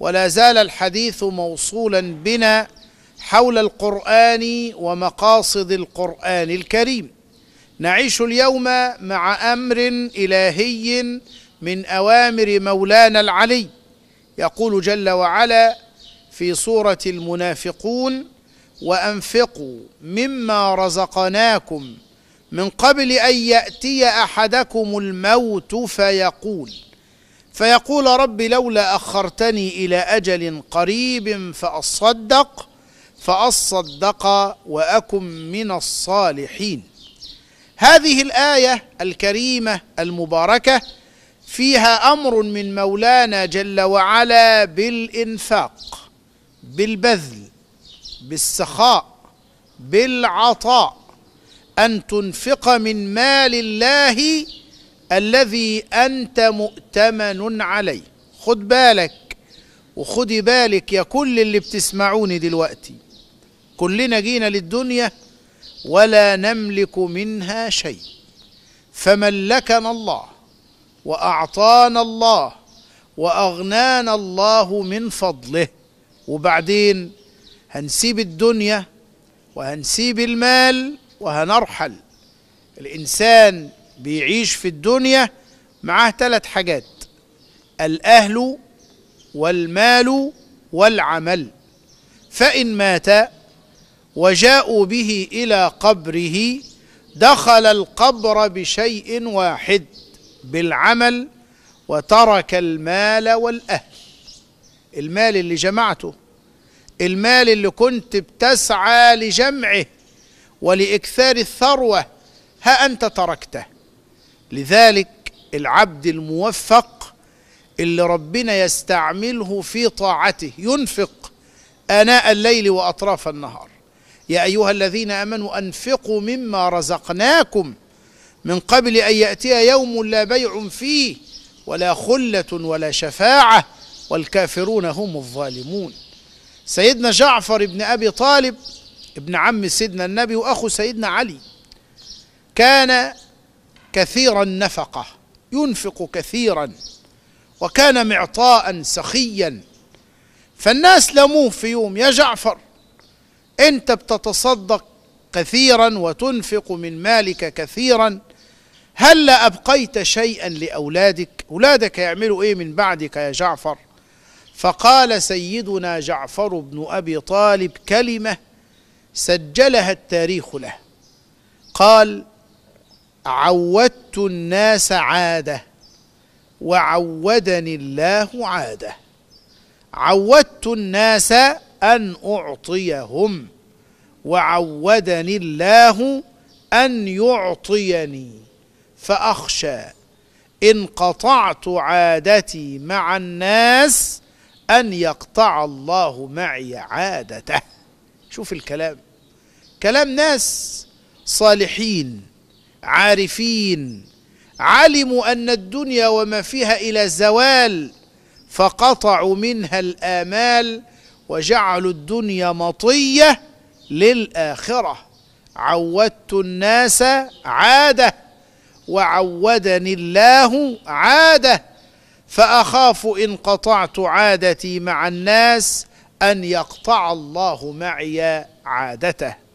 ولا زال الحديث موصولا بنا حول القرآن ومقاصد القرآن الكريم نعيش اليوم مع أمر إلهي من أوامر مولانا العلي يقول جل وعلا في سورة المنافقون وأنفقوا مما رزقناكم من قبل أن يأتي أحدكم الموت فيقول فيقول رب لولا أخرتني إلى أجل قريب فأصدق فأصدق وأكن من الصالحين هذه الآية الكريمة المباركة فيها أمر من مولانا جل وعلا بالإنفاق بالبذل بالسخاء بالعطاء أن تنفق من مال الله الذي أنت مؤتمن عليه خد بالك وخدي بالك يا كل اللي بتسمعوني دلوقتي كلنا جينا للدنيا ولا نملك منها شيء فملكنا الله وأعطانا الله وأغنانا الله من فضله وبعدين هنسيب الدنيا وهنسيب المال وهنرحل الإنسان بيعيش في الدنيا معاه ثلاث حاجات الأهل والمال والعمل فإن مات وجاءوا به إلى قبره دخل القبر بشيء واحد بالعمل وترك المال والأهل المال اللي جمعته المال اللي كنت بتسعى لجمعه ولإكثار الثروة ها أنت تركته لذلك العبد الموفق اللي ربنا يستعمله في طاعته ينفق آناء الليل وأطراف النهار يا أيها الذين آمنوا أنفقوا مما رزقناكم من قبل أن يأتي يوم لا بيع فيه ولا خلة ولا شفاعة والكافرون هم الظالمون سيدنا جعفر بن أبي طالب ابن عم سيدنا النبي وأخو سيدنا علي كان كثير النفقة ينفق كثيرا وكان معطاء سخيا فالناس لموه في يوم يا جعفر أنت بتتصدق كثيرا وتنفق من مالك كثيرا هل أبقيت شيئا لأولادك أولادك يعملوا إيه من بعدك يا جعفر فقال سيدنا جعفر بن أبي طالب كلمة سجلها التاريخ له قال عودت الناس عاده وعودني الله عاده عودت الناس ان اعطيهم وعودني الله ان يعطيني فاخشى ان قطعت عادتي مع الناس ان يقطع الله معي عادته شوف الكلام كلام ناس صالحين عارفين علموا أن الدنيا وما فيها إلى زوال فقطعوا منها الآمال وجعلوا الدنيا مطية للآخرة عودت الناس عادة وعودني الله عاده فأخاف إن قطعت عادتي مع الناس أن يقطع الله معي عادته